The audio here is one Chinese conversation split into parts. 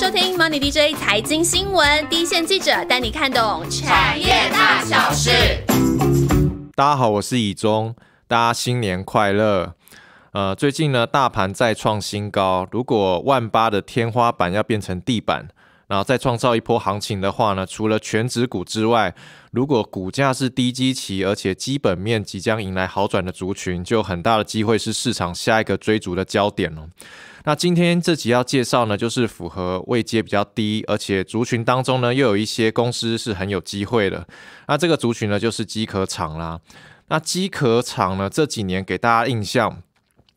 收听 Money DJ 财经新闻，第一线记者带你看懂产业大小事。大家好，我是以中，大家新年快乐。呃，最近呢，大盘再创新高，如果万八的天花板要变成地板。然后再创造一波行情的话呢，除了全指股之外，如果股价是低基期，而且基本面即将迎来好转的族群，就有很大的机会是市场下一个追逐的焦点了。那今天这集要介绍呢，就是符合位阶比较低，而且族群当中呢又有一些公司是很有机会的。那这个族群呢就是机壳厂啦。那机壳厂呢这几年给大家印象。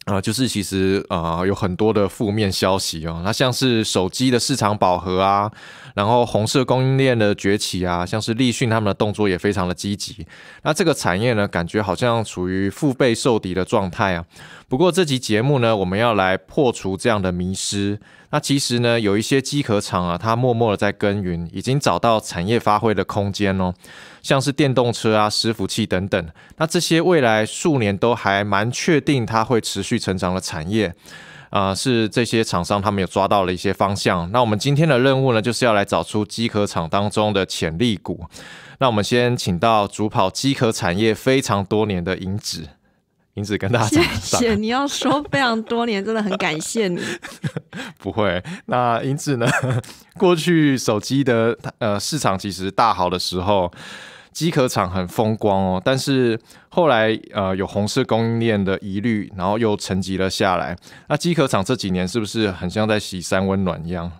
啊，就是其实啊，有很多的负面消息哦。那像是手机的市场饱和啊，然后红色供应链的崛起啊，像是立讯他们的动作也非常的积极。那这个产业呢，感觉好像处于腹背受敌的状态啊。不过这集节目呢，我们要来破除这样的迷失。那其实呢，有一些机壳厂啊，它默默的在耕耘，已经找到产业发挥的空间哦，像是电动车啊、伺服器等等。那这些未来数年都还蛮确定它会持续成长的产业，啊，是这些厂商他们有抓到了一些方向。那我们今天的任务呢，就是要来找出机壳厂当中的潜力股。那我们先请到主跑机壳产业非常多年的影子。英子跟大家谢谢你要说非常多年，真的很感谢你。不会，那英子呢？过去手机的呃市场其实大好的时候，机壳厂很风光哦。但是后来呃有红色供应链的疑虑，然后又沉寂了下来。那机壳厂这几年是不是很像在洗三温暖一样？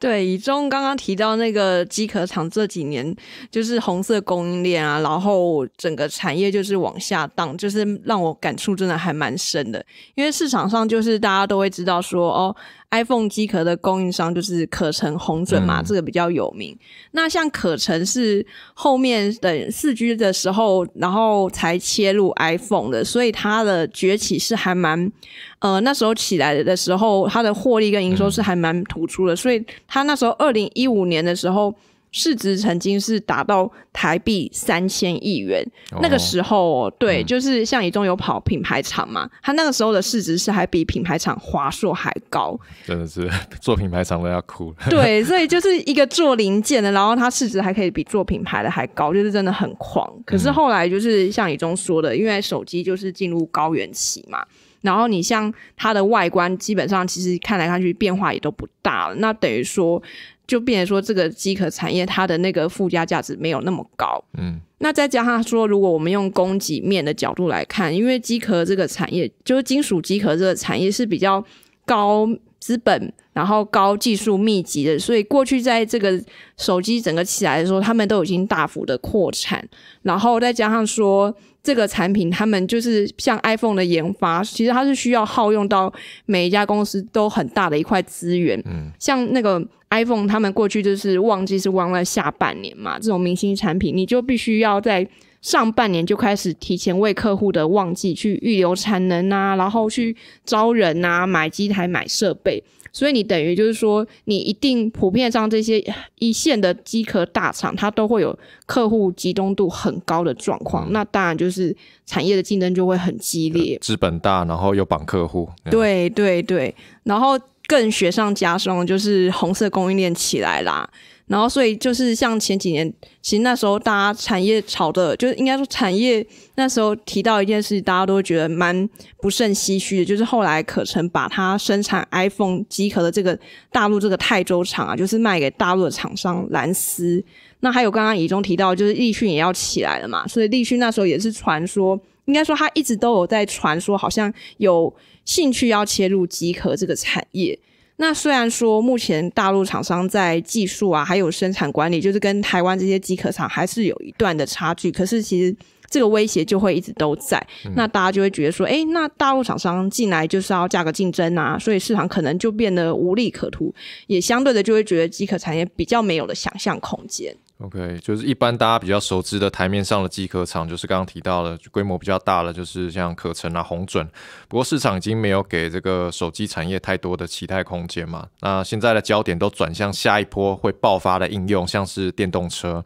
对，以中刚刚提到那个机壳厂这几年就是红色供应链啊，然后整个产业就是往下荡，就是让我感触真的还蛮深的，因为市场上就是大家都会知道说哦。iPhone 机壳的供应商就是可成宏准嘛，这个比较有名。那像可成是后面等四 G 的时候，然后才切入 iPhone 的，所以它的崛起是还蛮……呃，那时候起来的时候，它的获利跟营收是还蛮突出的，所以它那时候二零一五年的时候。市值曾经是达到台币三千亿元，那个时候，对，就是像以中有跑品牌厂嘛，他那个时候的市值是还比品牌厂华硕还高，真的是做品牌厂都要哭了。对，所以就是一个做零件的，然后他市值还可以比做品牌的还高，就是真的很狂。可是后来就是像以中说的，因为手机就是进入高原期嘛，然后你像它的外观，基本上其实看来看去变化也都不大了，那等于说。就变成说，这个机壳产业它的那个附加价值没有那么高。嗯，那再加上说，如果我们用供给面的角度来看，因为机壳这个产业就是金属机壳这个产业是比较高资本、然后高技术密集的，所以过去在这个手机整个起来的时候，他们都已经大幅的扩产。然后再加上说，这个产品他们就是像 iPhone 的研发，其实它是需要耗用到每一家公司都很大的一块资源。嗯，像那个。iPhone 他们过去就是旺季是旺了下半年嘛，这种明星产品，你就必须要在上半年就开始提前为客户的旺季去预留产能啊，然后去招人啊，买机台、买设备。所以你等于就是说，你一定普遍上这些 一线的机壳大厂，它都会有客户集中度很高的状况。那当然就是产业的竞争就会很激烈，资本大，然后又绑客户。对对对，然后。更雪上加霜，就是红色供应链起来啦。然后，所以就是像前几年，其实那时候大家产业炒的，就是应该说产业那时候提到一件事，大家都觉得蛮不胜唏嘘的，就是后来可成把它生产 iPhone 机壳的这个大陆这个泰州厂啊，就是卖给大陆的厂商蓝思。那还有刚刚乙中提到，就是立讯也要起来了嘛，所以立讯那时候也是传说。应该说，他一直都有在传说，好像有兴趣要切入机壳这个产业。那虽然说目前大陆厂商在技术啊，还有生产管理，就是跟台湾这些机壳厂还是有一段的差距。可是其实这个威胁就会一直都在。那大家就会觉得说，哎，那大陆厂商进来就是要价格竞争啊，所以市场可能就变得无利可图，也相对的就会觉得机壳产业比较没有了想象空间。OK，就是一般大家比较熟知的台面上的机壳厂，就是刚刚提到的规模比较大的，就是像可成啊、红准，不过市场已经没有给这个手机产业太多的期待空间嘛。那现在的焦点都转向下一波会爆发的应用，像是电动车。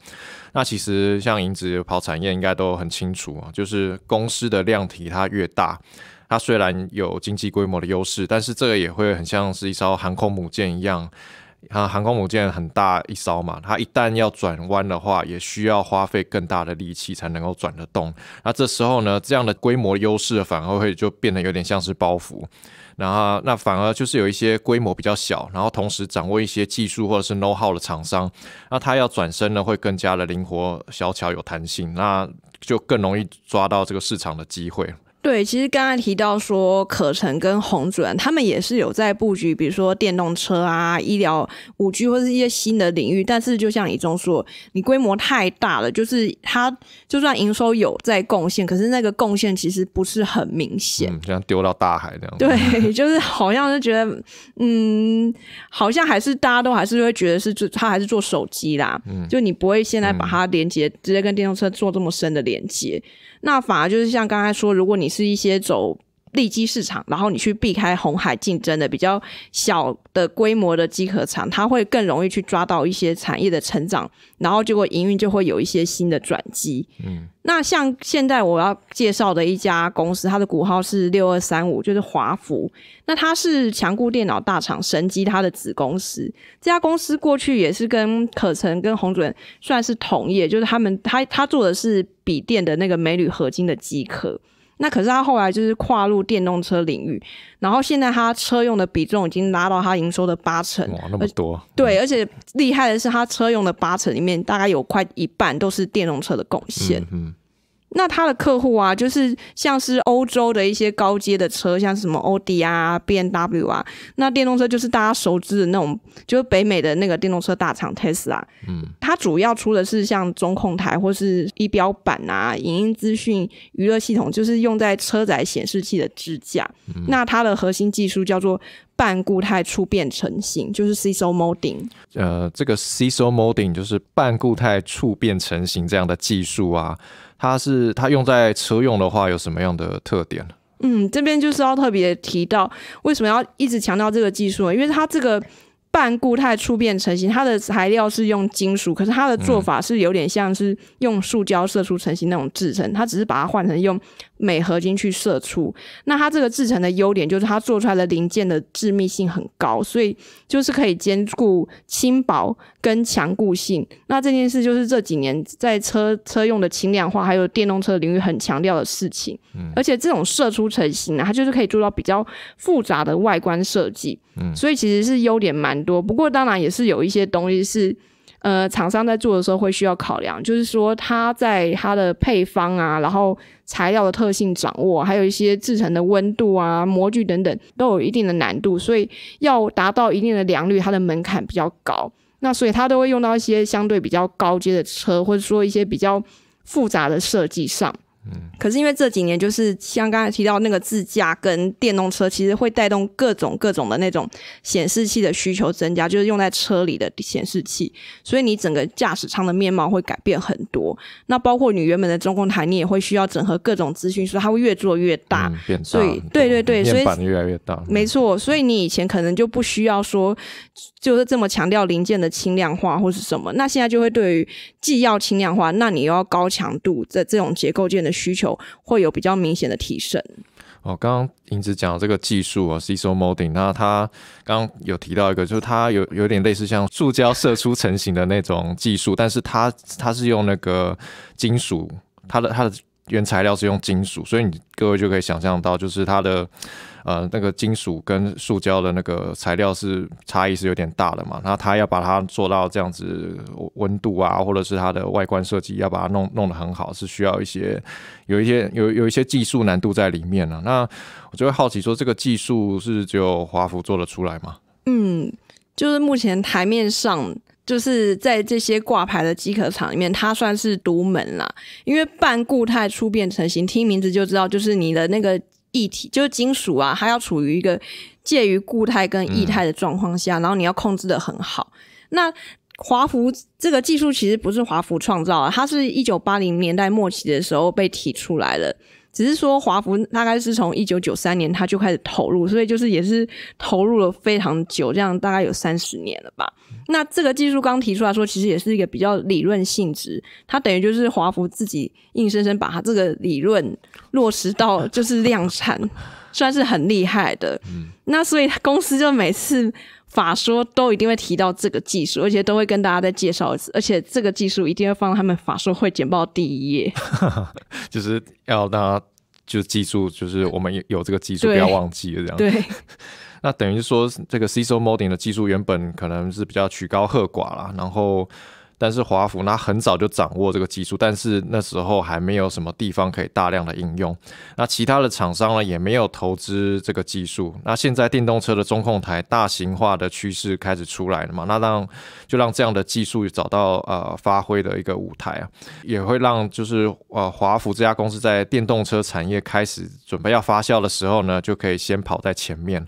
那其实像银子跑产业应该都很清楚啊，就是公司的量体它越大，它虽然有经济规模的优势，但是这个也会很像是一艘航空母舰一样。啊，航空母舰很大一艘嘛，它一旦要转弯的话，也需要花费更大的力气才能够转得动。那这时候呢，这样的规模优势反而会就变得有点像是包袱。然后，那反而就是有一些规模比较小，然后同时掌握一些技术或者是 know how 的厂商，那他要转身呢，会更加的灵活、小巧、有弹性，那就更容易抓到这个市场的机会。对，其实刚才提到说，可成跟鸿准他们也是有在布局，比如说电动车啊、医疗、五 G 或者是一些新的领域。但是就像李忠说，你规模太大了，就是它就算营收有在贡献，可是那个贡献其实不是很明显，像丢到大海那样。对，就是好像是觉得，嗯，好像还是大家都还是会觉得是做他还是做手机啦。嗯，就你不会现在把它连接直接跟电动车做这么深的连接。那反而就是像刚才说，如果你是一些走利基市场，然后你去避开红海竞争的比较小的规模的机壳厂，它会更容易去抓到一些产业的成长，然后结果营运就会有一些新的转机。嗯。那像现在我要介绍的一家公司，它的股号是六二三五，就是华福。那它是强固电脑大厂神机它的子公司。这家公司过去也是跟可成、跟洪主任算是同业，就是他们他他做的是笔电的那个镁铝合金的机壳。那可是他后来就是跨入电动车领域，然后现在他车用的比重已经拉到他营收的八成，哇，那么多！对，而且厉害的是，他车用的八成里面，大概有快一半都是电动车的贡献。那他的客户啊，就是像是欧洲的一些高阶的车，像什么奥迪啊、B M W 啊。那电动车就是大家熟知的那种，就是北美的那个电动车大厂 Tesla。嗯，它主要出的是像中控台或是一标板啊，影音资讯娱乐系统，就是用在车载显示器的支架。那它的核心技术叫做半固态触变成型，就是 c i s o molding。呃，这个 c i s o molding 就是半固态触变成型这样的技术啊。它是它用在车用的话有什么样的特点呢？嗯，这边就是要特别提到为什么要一直强调这个技术因为它这个半固态触变成型，它的材料是用金属，可是它的做法是有点像是用塑胶射出成型那种制成，它只是把它换成用镁合金去射出。那它这个制成的优点就是它做出来的零件的致密性很高，所以就是可以兼顾轻薄。跟强固性，那这件事就是这几年在车车用的轻量化还有电动车领域很强调的事情。嗯，而且这种射出成型啊，它就是可以做到比较复杂的外观设计。嗯，所以其实是优点蛮多。不过当然也是有一些东西是，呃，厂商在做的时候会需要考量，就是说它在它的配方啊，然后材料的特性掌握，还有一些制成的温度啊、模具等等，都有一定的难度。所以要达到一定的良率，它的门槛比较高。那所以他都会用到一些相对比较高阶的车，或者说一些比较复杂的设计上。嗯，可是因为这几年就是像刚才提到那个自驾跟电动车，其实会带动各种各种的那种显示器的需求增加，就是用在车里的显示器，所以你整个驾驶舱的面貌会改变很多。那包括你原本的中控台，你也会需要整合各种资讯，所以它会越做越大。变对对对对，所以越来越大。没错，所以你以前可能就不需要说，就是这么强调零件的轻量化或是什么，那现在就会对于既要轻量化，那你又要高强度的这种结构件的。需求会有比较明显的提升。哦，刚刚英子讲这个技术啊，Cesium m o d i n g 那他刚刚有提到一个，就是它有有点类似像塑胶射出成型的那种技术，但是它它是用那个金属，它的它的。原材料是用金属，所以你各位就可以想象到，就是它的呃那个金属跟塑胶的那个材料是差异是有点大的嘛。那它要把它做到这样子温度啊，或者是它的外观设计要把它弄弄得很好，是需要一些有一些有有一些技术难度在里面呢。那我就会好奇说，这个技术是只有华孚做得出来吗？嗯，就是目前台面上。就是在这些挂牌的机壳厂里面，它算是独门啦。因为半固态初变成型，听名字就知道，就是你的那个液体，就是金属啊，它要处于一个介于固态跟液态的状况下，然后你要控制的很好。那华孚这个技术其实不是华孚创造啊，它是一九八零年代末期的时候被提出来了。只是说华福大概是从一九九三年他就开始投入，所以就是也是投入了非常久，这样大概有三十年了吧。那这个技术刚提出来说，其实也是一个比较理论性质，它等于就是华福自己硬生生把它这个理论落实到就是量产，算是很厉害的。那所以公司就每次。法说都一定会提到这个技术，而且都会跟大家再介绍一次，而且这个技术一定会放到他们法说会简报第一页，就是要大家就记住，就是我们有有这个技术不要忘记了这样。那等于说这个 CSo Modeling 的技术原本可能是比较曲高和寡啦，然后。但是华府那很早就掌握这个技术，但是那时候还没有什么地方可以大量的应用。那其他的厂商呢，也没有投资这个技术。那现在电动车的中控台大型化的趋势开始出来了嘛？那让就让这样的技术找到呃发挥的一个舞台啊，也会让就是呃华府这家公司在电动车产业开始准备要发酵的时候呢，就可以先跑在前面。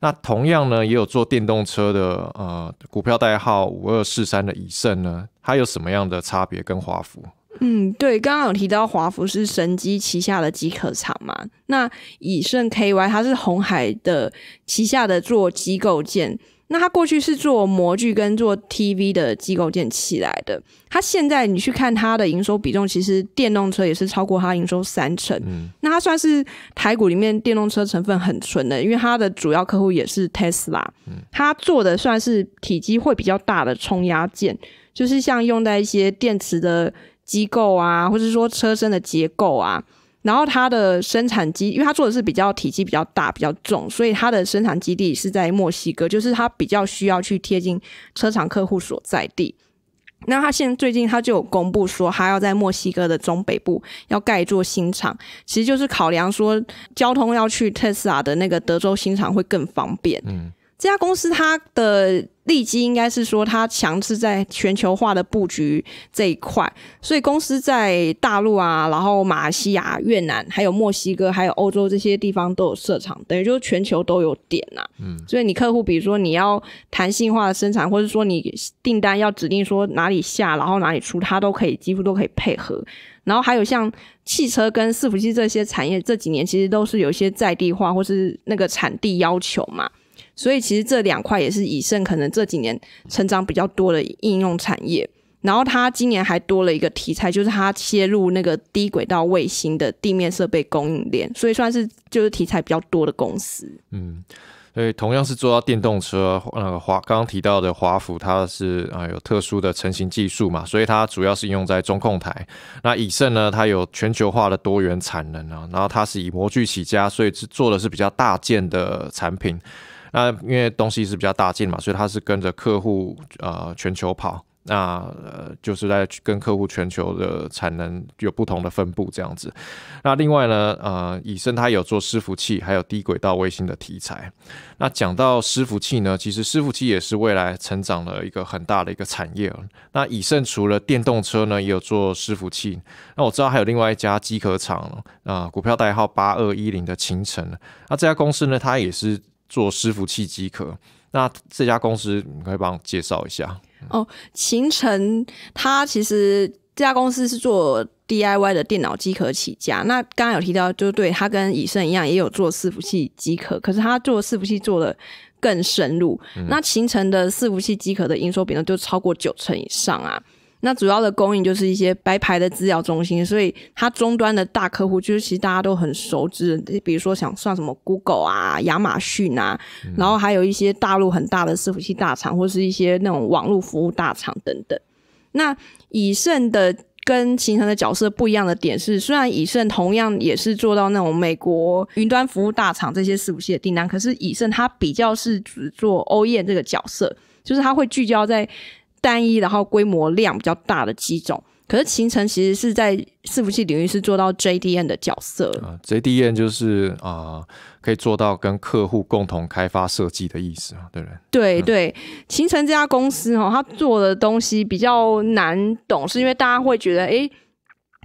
那同样呢，也有做电动车的，呃，股票代号五二四三的以盛呢，它有什么样的差别跟华福？嗯，对，刚刚有提到华福是神机旗下的机壳厂嘛，那以盛 KY 它是红海的旗下的做机构件。那它过去是做模具跟做 TV 的机构件起来的，它现在你去看它的营收比重，其实电动车也是超过它营收三成。嗯，那它算是台股里面电动车成分很纯的，因为它的主要客户也是 Tesla。他它做的算是体积会比较大的冲压件，就是像用在一些电池的机构啊，或者说车身的结构啊。然后它的生产基，因为它做的是比较体积比较大、比较重，所以它的生产基地是在墨西哥，就是它比较需要去贴近车厂客户所在地。那它现在最近它就有公布说，它要在墨西哥的中北部要盖一座新厂，其实就是考量说交通要去特斯拉的那个德州新厂会更方便。嗯，这家公司它的。利基应该是说它强势在全球化的布局这一块，所以公司在大陆啊，然后马来西亚、越南，还有墨西哥，还有欧洲这些地方都有设厂，等于就是全球都有点呐。嗯，所以你客户比如说你要弹性化的生产，或者说你订单要指定说哪里下，然后哪里出，它都可以，几乎都可以配合。然后还有像汽车跟伺服器这些产业，这几年其实都是有一些在地化或是那个产地要求嘛。所以其实这两块也是以盛可能这几年成长比较多的应用产业，然后它今年还多了一个题材，就是它切入那个低轨道卫星的地面设备供应链，所以算是就是题材比较多的公司。嗯，所以同样是做到电动车，那个华刚刚提到的华府，它是啊有特殊的成型技术嘛，所以它主要是应用在中控台。那以盛呢，它有全球化的多元产能啊，然后它是以模具起家，所以是做的是比较大件的产品。那因为东西是比较大件嘛，所以它是跟着客户呃全球跑，那呃就是在跟客户全球的产能有不同的分布这样子。那另外呢，呃，以生它有做伺服器，还有低轨道卫星的题材。那讲到伺服器呢，其实伺服器也是未来成长的一个很大的一个产业。那以盛除了电动车呢，也有做伺服器。那我知道还有另外一家机壳厂，啊，股票代号八二一零的勤城。那这家公司呢，它也是。做伺服器机壳，那这家公司你可以帮介绍一下哦。秦晨，他其实这家公司是做 DIY 的电脑机壳起家。那刚刚有提到，就对他跟以盛一样，也有做伺服器机壳，可是他做伺服器做的更深入。那秦成的伺服器机壳的盈收比呢，就超过九成以上啊。那主要的供应就是一些白牌的资料中心，所以它终端的大客户就是其实大家都很熟知，比如说想算什么 Google 啊、亚马逊啊，然后还有一些大陆很大的伺服器大厂，或是一些那种网络服务大厂等等。那以盛的跟秦成的角色不一样的点是，虽然以盛同样也是做到那种美国云端服务大厂这些伺服器的订单，可是以盛它比较是只做欧燕这个角色，就是它会聚焦在。单一，然后规模量比较大的几种，可是秦成其实是在伺服器领域是做到 JDN 的角色啊。JDN 就是啊，可以做到跟客户共同开发设计的意思啊，对不对？对对，秦晨这家公司哦，他做的东西比较难懂，是因为大家会觉得，哎，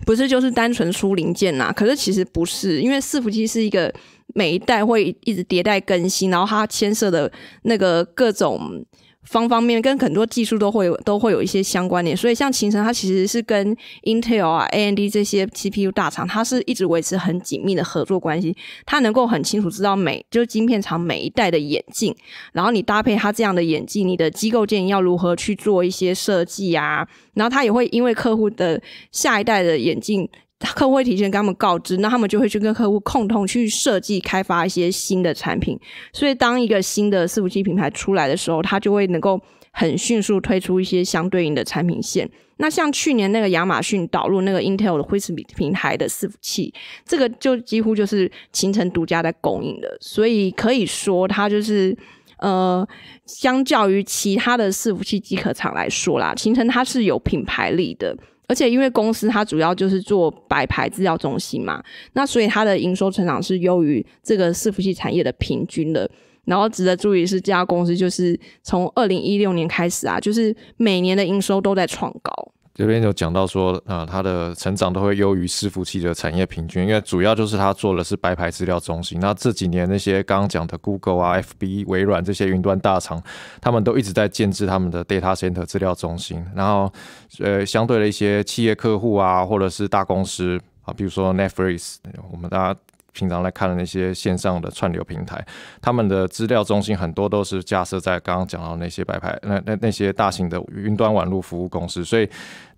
不是就是单纯出零件呐？可是其实不是，因为伺服器是一个每一代会一直迭代更新，然后它牵涉的那个各种。方方面面跟很多技术都会有都会有一些相关联，所以像秦晨它其实是跟 Intel 啊、AMD 这些 CPU 大厂，它是一直维持很紧密的合作关系。它能够很清楚知道每就是晶片厂每一代的眼镜，然后你搭配它这样的眼镜，你的机构建议要如何去做一些设计啊，然后它也会因为客户的下一代的眼镜。客户会提前跟他们告知，那他们就会去跟客户共同去设计开发一些新的产品。所以，当一个新的伺服器品牌出来的时候，它就会能够很迅速推出一些相对应的产品线。那像去年那个亚马逊导入那个 Intel 的惠 s 比平台的伺服器，这个就几乎就是形成独家的供应的。所以可以说，它就是。呃，相较于其他的伺服器机壳厂来说啦，形成它是有品牌力的，而且因为公司它主要就是做白牌制造中心嘛，那所以它的营收成长是优于这个伺服器产业的平均的。然后值得注意是这家公司就是从二零一六年开始啊，就是每年的营收都在创高。这边有讲到说啊，它的成长都会优于服器的产业平均，因为主要就是它做的是白牌资料中心。那这几年那些刚刚讲的 Google 啊、FB、微软这些云端大厂，他们都一直在建制他们的 data center 资料中心，然后呃，相对的一些企业客户啊，或者是大公司啊，比如说 Netflix，我们大家。平常来看的那些线上的串流平台，他们的资料中心很多都是架设在刚刚讲到那些白牌，那那那些大型的云端网络服务公司，所以。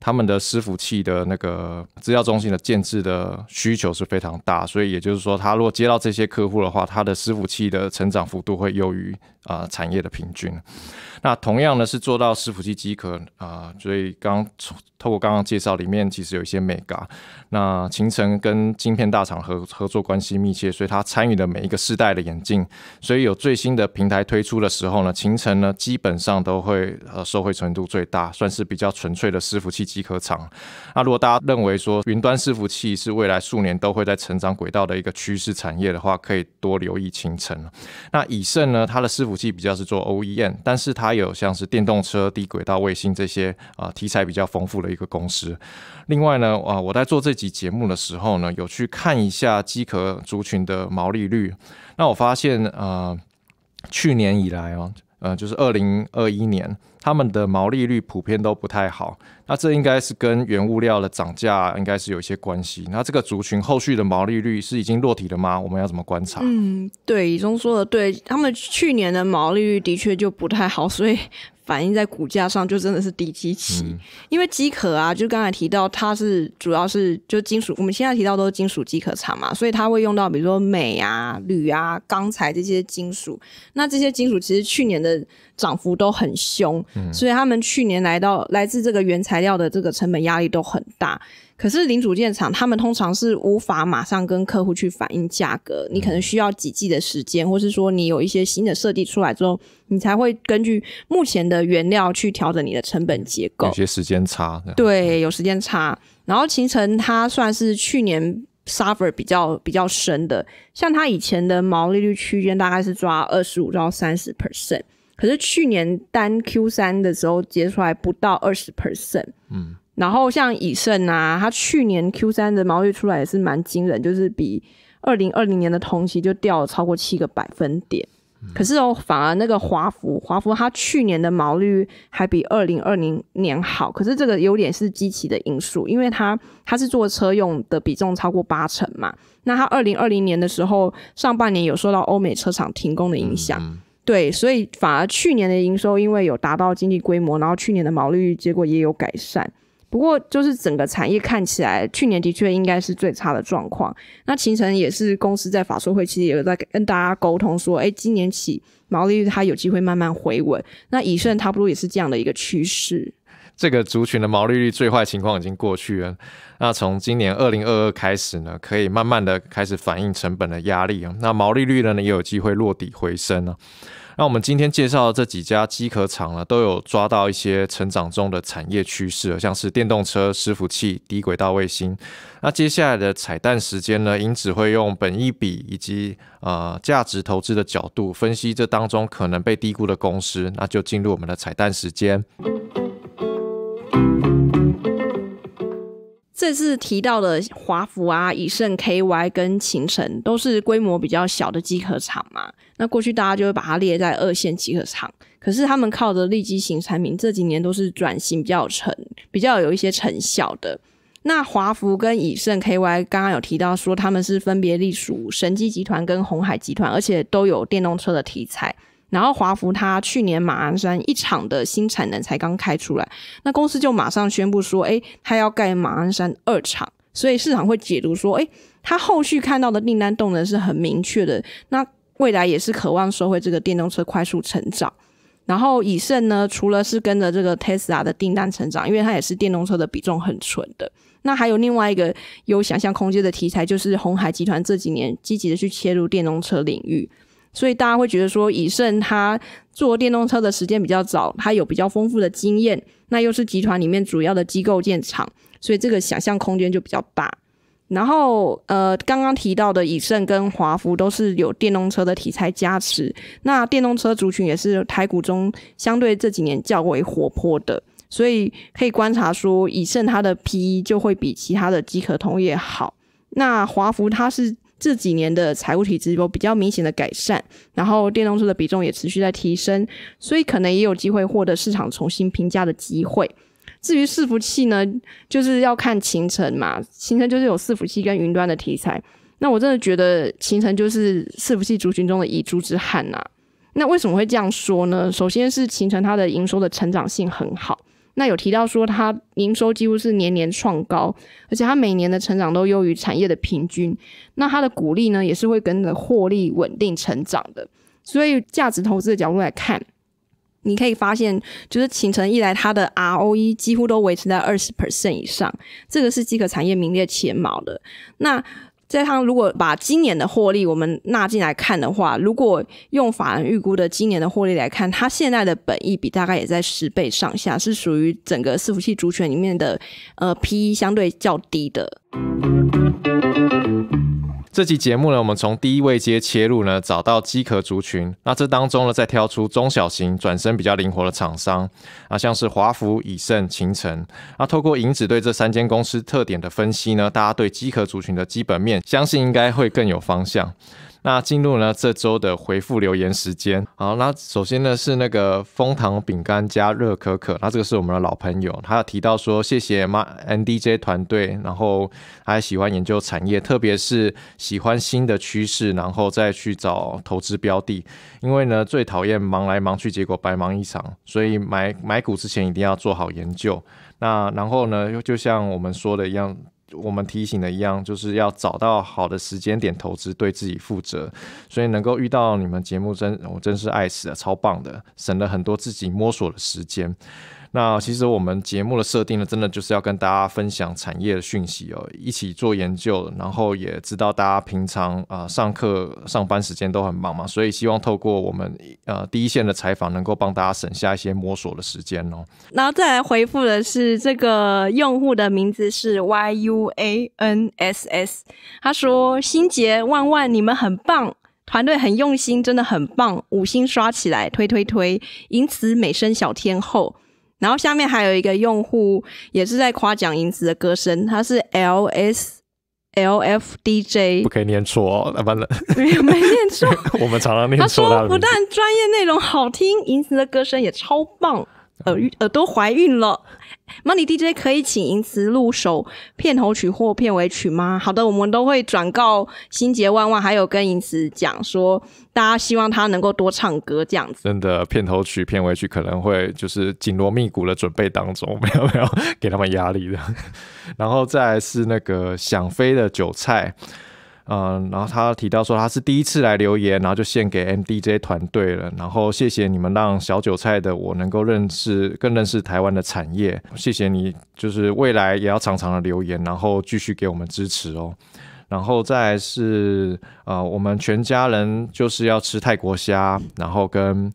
他们的伺服器的那个资料中心的建制的需求是非常大，所以也就是说，他如果接到这些客户的话，他的伺服器的成长幅度会优于啊产业的平均。那同样呢是做到伺服器机壳啊，所以刚透过刚刚介绍里面其实有一些美咖，那秦城跟晶片大厂合合作关系密切，所以他参与的每一个世代的眼镜，所以有最新的平台推出的时候呢，秦城呢基本上都会呃受惠程度最大，算是比较纯粹的湿伏气。机壳厂，那如果大家认为说云端伺服器是未来数年都会在成长轨道的一个趋势产业的话，可以多留意青晨。那以盛呢，它的伺服器比较是做 OEM，但是它有像是电动车、低轨道卫星这些啊题材比较丰富的一个公司。另外呢，啊，我在做这集节目的时候呢，有去看一下机壳族群的毛利率。那我发现啊，去年以来哦，呃，就是二零二一年。他们的毛利率普遍都不太好，那这应该是跟原物料的涨价应该是有一些关系。那这个族群后续的毛利率是已经落体了吗？我们要怎么观察？嗯，对，以中说的对，他们去年的毛利率的确就不太好，所以反映在股价上就真的是低基期。因为机壳啊，就刚才提到它是主要是就金属，我们现在提到都是金属机壳厂嘛，所以它会用到比如说镁啊、铝啊、钢材这些金属。那这些金属其实去年的。涨幅都很凶，所以他们去年来到来自这个原材料的这个成本压力都很大。可是零组件厂他们通常是无法马上跟客户去反映价格，你可能需要几季的时间，或是说你有一些新的设计出来之后，你才会根据目前的原料去调整你的成本结构，有些时间差。对，有时间差。然后秦成它算是去年 suffer 比较比较深的，像他以前的毛利率区间大概是抓二十五到三十 percent。可是去年单 Q 三的时候结出来不到二十 percent，嗯，然后像以盛啊，它去年 Q 三的毛率出来也是蛮惊人，就是比二零二零年的同期就掉了超过七个百分点。可是哦，反而那个华孚，华孚它去年的毛率还比二零二零年好。可是这个有点是积极的因素，因为它它是做车用的比重超过八成嘛。那它二零二零年的时候上半年有受到欧美车厂停工的影响。对，所以反而去年的营收因为有达到经济规模，然后去年的毛利率结果也有改善。不过就是整个产业看起来去年的确应该是最差的状况。那秦晨也是公司在法说会，其实也在跟大家沟通说，哎，今年起毛利率它有机会慢慢回稳。那以盛差不多也是这样的一个趋势。这个族群的毛利率最坏情况已经过去了。那从今年二零二二开始呢，可以慢慢的开始反映成本的压力啊。那毛利率呢，也有机会落底回升呢。那我们今天介绍的这几家机壳厂呢，都有抓到一些成长中的产业趋势，像是电动车、伺服器、低轨道卫星。那接下来的彩蛋时间呢，因只会用本一比以及呃价值投资的角度分析这当中可能被低估的公司。那就进入我们的彩蛋时间。这次提到的华福啊、以盛 KY 跟秦城都是规模比较小的集合厂嘛，那过去大家就会把它列在二线集合厂。可是他们靠着立基型产品，这几年都是转型比较成、比较有一些成效的。那华福跟以盛 KY 刚刚有提到说，他们是分别隶属神机集团跟红海集团，而且都有电动车的题材。然后华福他去年马鞍山一厂的新产能才刚开出来，那公司就马上宣布说，哎，他要盖马鞍山二厂，所以市场会解读说，哎，他后续看到的订单动能是很明确的，那未来也是渴望收回这个电动车快速成长。然后以盛呢，除了是跟着这个 Tesla 的订单成长，因为它也是电动车的比重很纯的，那还有另外一个有想象空间的题材，就是红海集团这几年积极的去切入电动车领域。所以大家会觉得说，以盛他做电动车的时间比较早，他有比较丰富的经验，那又是集团里面主要的机构建厂，所以这个想象空间就比较大。然后，呃，刚刚提到的以盛跟华孚都是有电动车的题材加持，那电动车族群也是台股中相对这几年较为活泼的，所以可以观察说，以盛它的 P E 就会比其他的机壳通业好。那华孚它是。这几年的财务体制有比较明显的改善，然后电动车的比重也持续在提升，所以可能也有机会获得市场重新评价的机会。至于伺服器呢，就是要看秦城嘛，秦城就是有伺服器跟云端的题材。那我真的觉得秦城就是伺服器族群中的以珠之汉呐。那为什么会这样说呢？首先是秦城它的营收的成长性很好。那有提到说，它营收几乎是年年创高，而且它每年的成长都优于产业的平均。那它的股利呢，也是会跟着获利稳定成长的。所以，价值投资的角度来看，你可以发现，就是勤诚一来，它的 ROE 几乎都维持在二十 percent 以上，这个是即个产业名列前茅的。那这趟如果把今年的获利我们纳进来看的话，如果用法人预估的今年的获利来看，它现在的本益比大概也在十倍上下，是属于整个伺服器族群里面的，呃，PE 相对较低的。这期节目呢，我们从第一位阶切入呢，找到机壳族群。那这当中呢，再挑出中小型、转身比较灵活的厂商啊，像是华福、以盛、秦晨。那透过影子对这三间公司特点的分析呢，大家对机壳族群的基本面，相信应该会更有方向。那进入呢这周的回复留言时间，好，那首先呢是那个蜂糖饼干加热可可，那这个是我们的老朋友，他提到说谢谢 my NDJ 团队，然后还喜欢研究产业，特别是喜欢新的趋势，然后再去找投资标的，因为呢最讨厌忙来忙去，结果白忙一场，所以买买股之前一定要做好研究。那然后呢，就像我们说的一样。我们提醒的一样，就是要找到好的时间点投资，对自己负责。所以能够遇到你们节目真，我真是爱死了，超棒的，省了很多自己摸索的时间。那其实我们节目的设定呢，真的就是要跟大家分享产业讯息哦，一起做研究，然后也知道大家平常啊上课、上班时间都很忙嘛，所以希望透过我们呃第一线的采访，能够帮大家省下一些摸索的时间哦。然后再来回复的是这个用户的名字是 yuanss，他说：“心杰万万，你们很棒，团队很用心，真的很棒，五星刷起来，推推推，因此美声小天后。”然后下面还有一个用户也是在夸奖银子的歌声，他是 L S L F D J，不可以念错，那完了，没念错。我们常常念错。他说，不但专业内容好听，银子的歌声也超棒。耳耳朵怀孕了，Money DJ 可以请银慈入手片头曲或片尾曲吗？好的，我们都会转告心杰万万，还有跟银慈讲说，大家希望他能够多唱歌这样子。真的，片头曲、片尾曲可能会就是紧锣密鼓的准备当中，没有没有给他们压力的。然后再是那个想飞的韭菜。嗯，然后他提到说他是第一次来留言，然后就献给 MDJ 团队了。然后谢谢你们让小韭菜的我能够认识、更认识台湾的产业。谢谢你，就是未来也要常常的留言，然后继续给我们支持哦。然后再是，呃，我们全家人就是要吃泰国虾，然后跟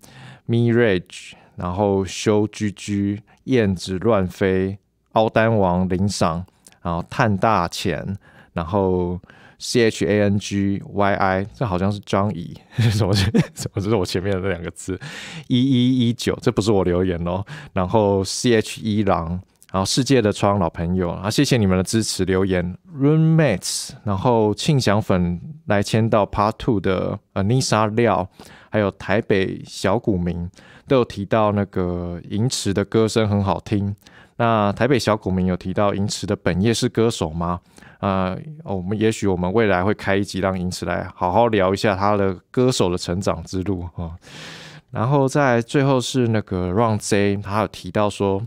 Me Rage，然后修居居，燕子乱飞，奥丹王领赏，然后探大钱。然后 C H A N G Y I 这好像是张仪，什 么什么知是我前面的那两个字？一一一九，这不是我留言哦。然后 C H 一郎，然后世界的窗老朋友啊，谢谢你们的支持留言。Roommates，然后庆祥粉来签到 Part Two 的呃 s a 廖，还有台北小股民都有提到那个银池的歌声很好听。那台北小股民有提到银池的本业是歌手吗？啊，我们也许我们未来会开一集，让银池来好好聊一下他的歌手的成长之路啊。然后在最后是那个让 J，他有提到说，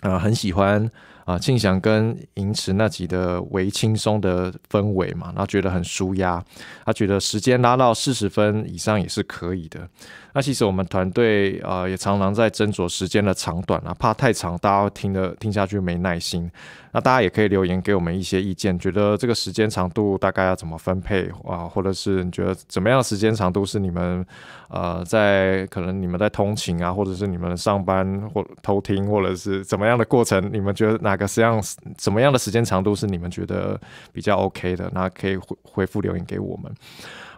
啊，很喜欢。啊，庆祥跟银池那集的为轻松的氛围嘛，然后觉得很舒压，他觉得时间拉到四十分以上也是可以的。那其实我们团队呃也常常在斟酌时间的长短啊，怕太长大家听的听下去没耐心。那大家也可以留言给我们一些意见，觉得这个时间长度大概要怎么分配啊，或者是你觉得怎么样时间长度是你们呃在可能你们在通勤啊，或者是你们上班或偷听或者是怎么样的过程，你们觉得哪？个什么样什么样的时间长度是你们觉得比较 OK 的？那可以回回复留言给我们。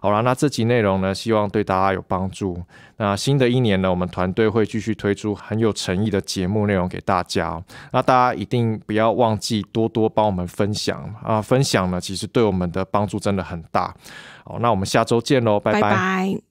好了，那这集内容呢，希望对大家有帮助。那新的一年呢，我们团队会继续推出很有诚意的节目内容给大家。那大家一定不要忘记多多帮我们分享啊！分享呢，其实对我们的帮助真的很大。好，那我们下周见喽，拜拜。